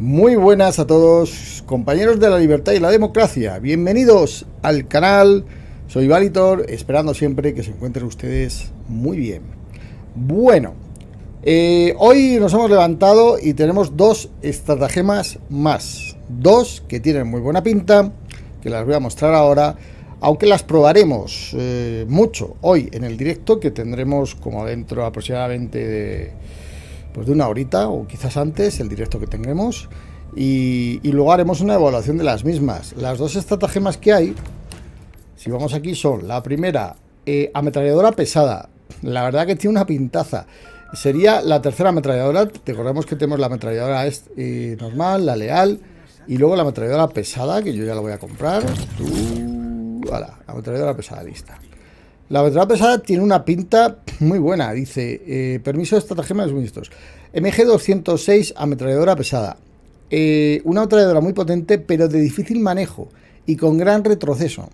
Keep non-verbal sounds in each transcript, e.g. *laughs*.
Muy buenas a todos, compañeros de la libertad y la democracia. Bienvenidos al canal. Soy Valitor, esperando siempre que se encuentren ustedes muy bien. Bueno, eh, hoy nos hemos levantado y tenemos dos estratagemas más. Dos que tienen muy buena pinta, que las voy a mostrar ahora, aunque las probaremos eh, mucho hoy en el directo que tendremos como dentro aproximadamente de pues de una horita o quizás antes, el directo que tengamos, y, luego haremos una evaluación de las mismas. Las dos estratagemas que hay, si vamos aquí, son la primera, eh, ametralladora pesada. La verdad que tiene una pintaza. Sería la tercera ametralladora. Recordemos que tenemos la ametralladora normal, la leal, y luego la ametralladora pesada, que yo ya la voy a comprar. ametralladora pesada, lista. La ametralladora pesada tiene una pinta muy buena, dice. Eh, permiso de estrategia de suministros. MG206, ametralladora pesada. Eh, una ametralladora muy potente, pero de difícil manejo y con gran retroceso.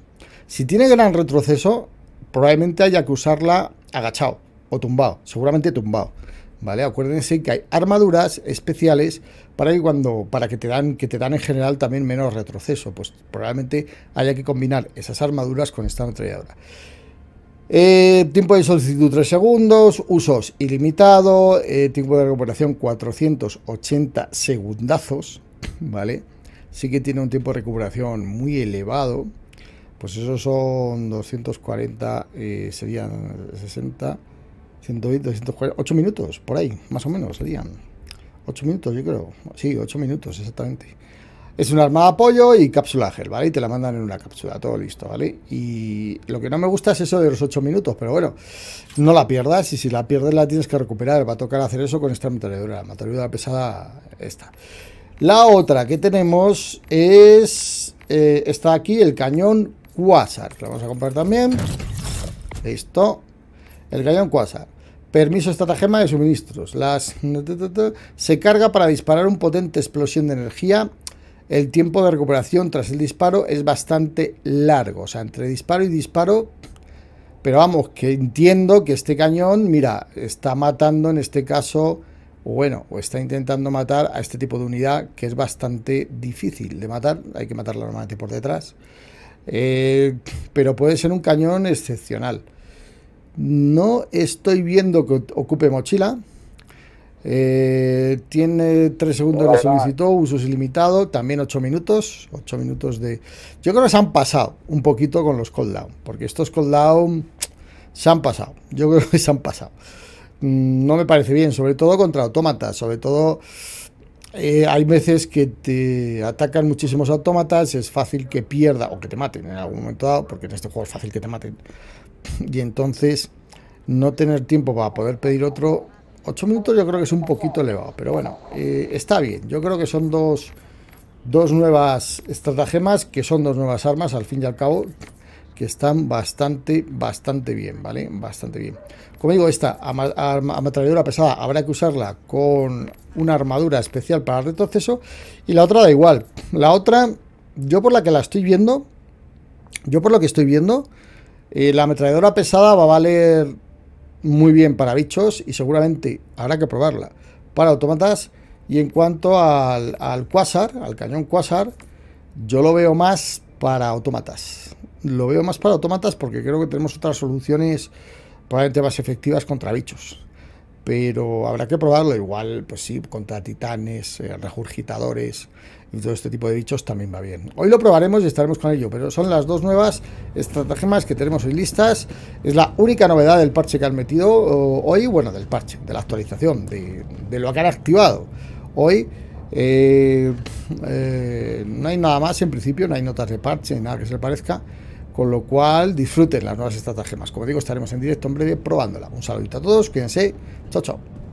Si tiene gran retroceso, probablemente haya que usarla agachado o tumbado, seguramente tumbado. ¿Vale? Acuérdense que hay armaduras especiales para que para que te dan que te dan en general también menos retroceso, pues probablemente haya que combinar esas armaduras con esta ametralladora. Eh, tiempo de solicitud 3 segundos, usos ilimitado, eh, tiempo de recuperación 480 segundazos, *laughs* ¿vale? Sí que tiene un tiempo de recuperación muy elevado, pues esos son 240, eh, serían 60, 120, 240, 8 minutos, por ahí, más o menos serían. 8 minutos, yo creo. Sí, 8 minutos, exactamente. Es un arma de apoyo y cápsula gel, ¿vale? Y te la mandan en una cápsula, todo listo, ¿vale? Y lo que no me gusta es eso de los 8 minutos, pero bueno, no la pierdas y si la pierdes la tienes que recuperar. Va a tocar hacer eso con esta metralladora, la pesada esta. La otra que tenemos es... Eh, está aquí el cañón Quasar, que vamos a comprar también. Listo. El cañón Quasar. Permiso estratagema de suministros. Las... *laughs* Se carga para disparar un potente explosión de energía el tiempo de recuperación tras el disparo es bastante largo. O sea, entre disparo y disparo. Pero vamos, que entiendo que este cañón, mira, está matando en este caso, o bueno, o está intentando matar a este tipo de unidad que es bastante difícil de matar. Hay que matarla normalmente por detrás. Eh, pero puede ser un cañón excepcional. No estoy viendo que ocupe mochila. Eh, tiene 3 segundos de solicitud, Usos ilimitado, también 8 minutos. 8 minutos de. Yo creo que se han pasado un poquito con los cooldown, porque estos cooldown se han pasado. Yo creo que se han pasado. Mm, no me parece bien, sobre todo contra autómatas, sobre todo. Eh, hay veces que te atacan muchísimos autómatas, es fácil que pierda o que te maten en algún momento dado, porque en este juego es fácil que te maten. Y entonces, no tener tiempo para poder pedir otro 8 minutos yo creo que es un poquito elevado, pero bueno, eh, está bien. Yo creo que son dos, dos nuevas estratagemas, que son dos nuevas armas, al fin y al cabo, que están bastante, bastante bien, ¿vale? Bastante bien. Como digo, esta ametralladora pesada habrá que usarla con una armadura especial para retroceso y la otra da igual. La otra, yo por la que la estoy viendo, yo por lo que estoy viendo, eh, la ametralladora pesada va a valer muy bien para bichos y seguramente habrá que probarla para automatas. Y en cuanto al, al Quasar, al cañón Quasar, yo lo veo más para automatas. Lo veo más para automatas porque creo que tenemos otras soluciones probablemente más efectivas contra bichos pero habrá que probarlo igual, pues sí, contra titanes, eh, y todo este tipo de bichos también va bien. Hoy lo probaremos y estaremos con ello, pero son las dos nuevas estrategias que tenemos hoy listas. Es la única novedad del parche que han metido hoy, bueno, del parche, de la actualización, de, lo que han activado hoy. Eh, eh, no hay nada más en principio, no hay notas de parche, nada que se le parezca. Con lo cual, disfruten las nuevas estratagemas. Como digo, estaremos en directo en breve probándola. Un saludito a todos, cuídense. Chao, chao.